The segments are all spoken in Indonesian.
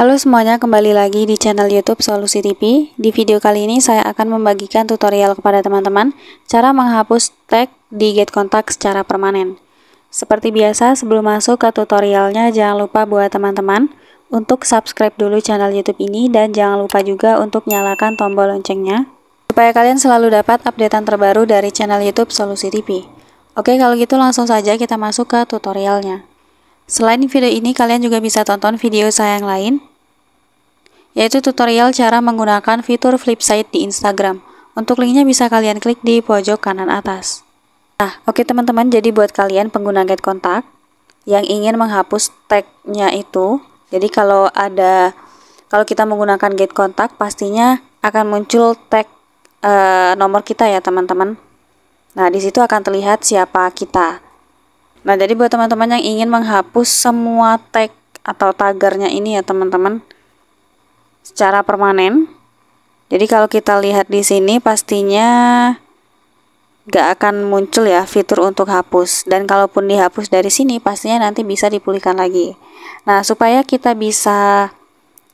Halo semuanya, kembali lagi di channel YouTube Solusi TV. Di video kali ini saya akan membagikan tutorial kepada teman-teman cara menghapus tag di Get Kontak secara permanen. Seperti biasa, sebelum masuk ke tutorialnya jangan lupa buat teman-teman untuk subscribe dulu channel YouTube ini dan jangan lupa juga untuk nyalakan tombol loncengnya supaya kalian selalu dapat updatean terbaru dari channel YouTube Solusi TV. Oke, kalau gitu langsung saja kita masuk ke tutorialnya. Selain video ini, kalian juga bisa tonton video saya yang lain yaitu tutorial cara menggunakan fitur flip side di Instagram. Untuk linknya bisa kalian klik di pojok kanan atas. Nah, oke okay, teman-teman, jadi buat kalian pengguna get kontak yang ingin menghapus tag-nya itu, jadi kalau ada kalau kita menggunakan get kontak pastinya akan muncul tag e, nomor kita ya, teman-teman. Nah, di situ akan terlihat siapa kita. Nah, jadi buat teman-teman yang ingin menghapus semua tag atau tagarnya ini ya, teman-teman secara permanen. Jadi kalau kita lihat di sini pastinya nggak akan muncul ya fitur untuk hapus dan kalaupun dihapus dari sini pastinya nanti bisa dipulihkan lagi. Nah supaya kita bisa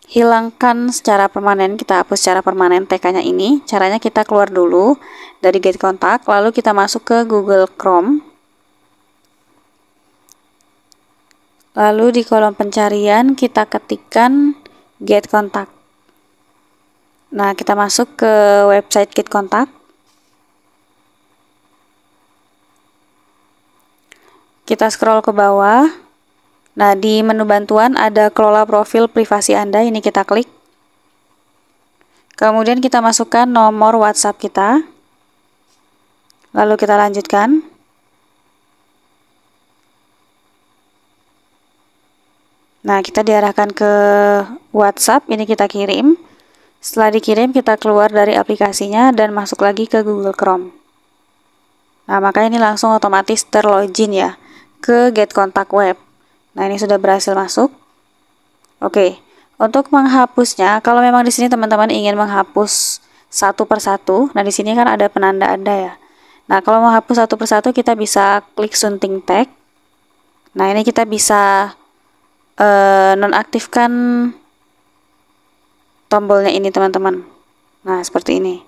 hilangkan secara permanen, kita hapus secara permanen TK-nya ini, caranya kita keluar dulu dari get kontak, lalu kita masuk ke Google Chrome. Lalu di kolom pencarian kita ketikkan get kontak. Nah, kita masuk ke website Kit Kontak. Kita scroll ke bawah. Nah, di menu bantuan ada kelola profil privasi Anda, ini kita klik. Kemudian kita masukkan nomor WhatsApp kita. Lalu kita lanjutkan. Nah, kita diarahkan ke WhatsApp, ini kita kirim. Setelah dikirim, kita keluar dari aplikasinya dan masuk lagi ke Google Chrome. Nah, maka ini langsung otomatis terlogin ya ke Get Contact Web. Nah, ini sudah berhasil masuk. Oke, untuk menghapusnya, kalau memang di sini teman-teman ingin menghapus satu persatu, nah di sini kan ada penanda ada ya. Nah, kalau mau hapus satu persatu, kita bisa klik sunting tag. Nah, ini kita bisa uh, nonaktifkan tombolnya ini teman-teman nah seperti ini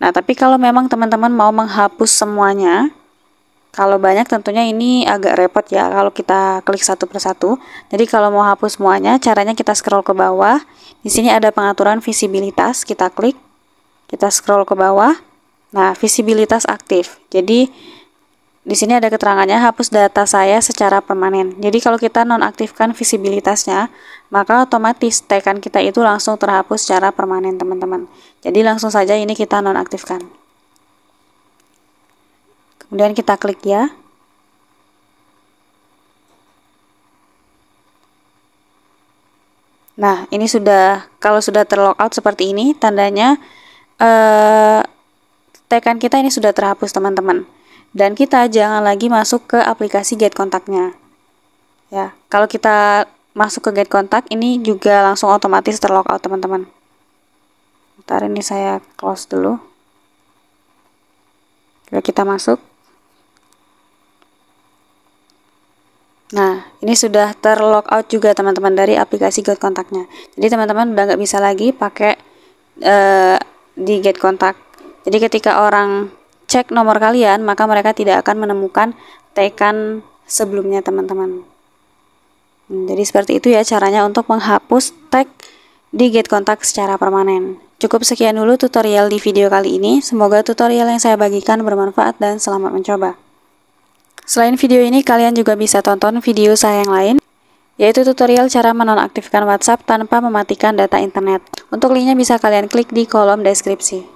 nah tapi kalau memang teman-teman mau menghapus semuanya kalau banyak tentunya ini agak repot ya kalau kita klik satu persatu jadi kalau mau hapus semuanya caranya kita scroll ke bawah di sini ada pengaturan visibilitas kita klik kita scroll ke bawah nah visibilitas aktif jadi di sini ada keterangannya hapus data saya secara permanen. Jadi kalau kita nonaktifkan visibilitasnya, maka otomatis tekan kita itu langsung terhapus secara permanen, teman-teman. Jadi langsung saja ini kita nonaktifkan. Kemudian kita klik ya. Nah, ini sudah kalau sudah terlogout seperti ini, tandanya eh tekan kita ini sudah terhapus, teman-teman dan kita jangan lagi masuk ke aplikasi get kontaknya. Ya, kalau kita masuk ke get kontak ini juga langsung otomatis terlockout teman-teman. ntar ini saya close dulu. Lalu kita masuk. Nah, ini sudah terlockout juga teman-teman dari aplikasi get kontaknya. Jadi teman-teman udah nggak bisa lagi pakai uh, di get kontak. Jadi ketika orang cek nomor kalian, maka mereka tidak akan menemukan tekan sebelumnya teman-teman. Hmm, jadi seperti itu ya caranya untuk menghapus tag di gate kontak secara permanen. Cukup sekian dulu tutorial di video kali ini. Semoga tutorial yang saya bagikan bermanfaat dan selamat mencoba. Selain video ini, kalian juga bisa tonton video saya yang lain, yaitu tutorial cara menonaktifkan WhatsApp tanpa mematikan data internet. Untuk linknya bisa kalian klik di kolom deskripsi.